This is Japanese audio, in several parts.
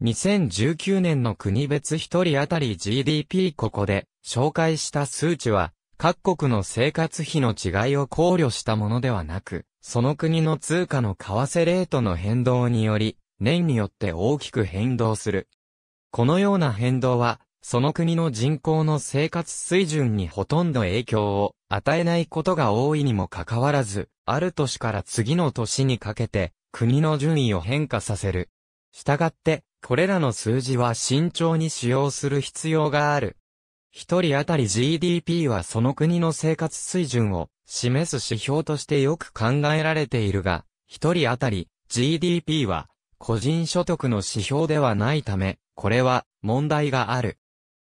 2019年の国別1人当たり GDP ここで紹介した数値は各国の生活費の違いを考慮したものではなく、その国の通貨の為替レートの変動により、年によって大きく変動する。このような変動は、その国の人口の生活水準にほとんど影響を与えないことが多いにもかかわらず、ある年から次の年にかけて、国の順位を変化させる。したがって、これらの数字は慎重に使用する必要がある。一人当たり GDP はその国の生活水準を示す指標としてよく考えられているが、一人当たり GDP は個人所得の指標ではないため、これは問題がある。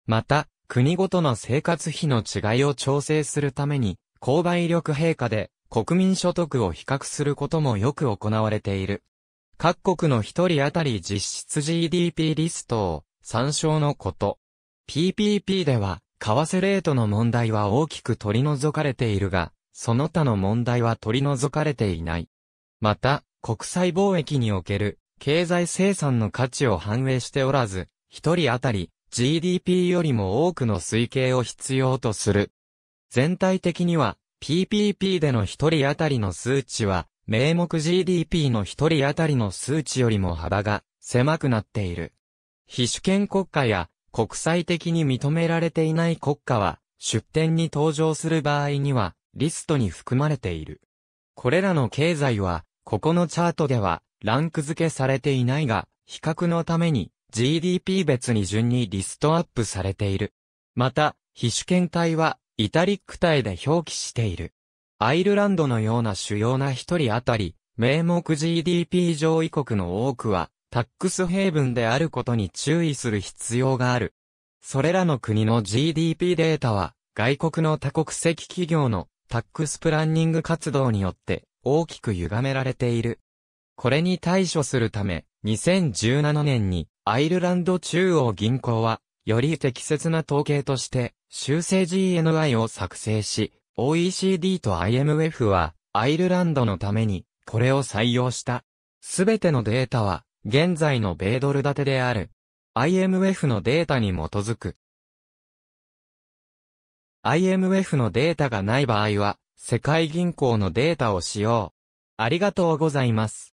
また、国ごとの生活費の違いを調整するために、購買力陛下で国民所得を比較することもよく行われている。各国の一人当たり実質 GDP リストを参照のこと。PPP では、為替レートの問題は大きく取り除かれているが、その他の問題は取り除かれていない。また、国際貿易における経済生産の価値を反映しておらず、一人当たり GDP よりも多くの推計を必要とする。全体的には PPP での一人当たりの数値は名目 GDP の一人当たりの数値よりも幅が狭くなっている。非主権国家や国際的に認められていない国家は出展に登場する場合にはリストに含まれている。これらの経済はここのチャートではランク付けされていないが比較のために GDP 別に順にリストアップされている。また、非主権体はイタリック体で表記している。アイルランドのような主要な一人当たり、名目 GDP 上位国の多くは、タックスヘイブンであることに注意する必要がある。それらの国の GDP データは、外国の多国籍企業のタックスプランニング活動によって大きく歪められている。これに対処するため、2017年にアイルランド中央銀行は、より適切な統計として、修正 GNI を作成し、OECD と IMF は、アイルランドのために、これを採用した。すべてのデータは、現在の米ドル建てである。IMF のデータに基づく。IMF のデータがない場合は、世界銀行のデータを使用。ありがとうございます。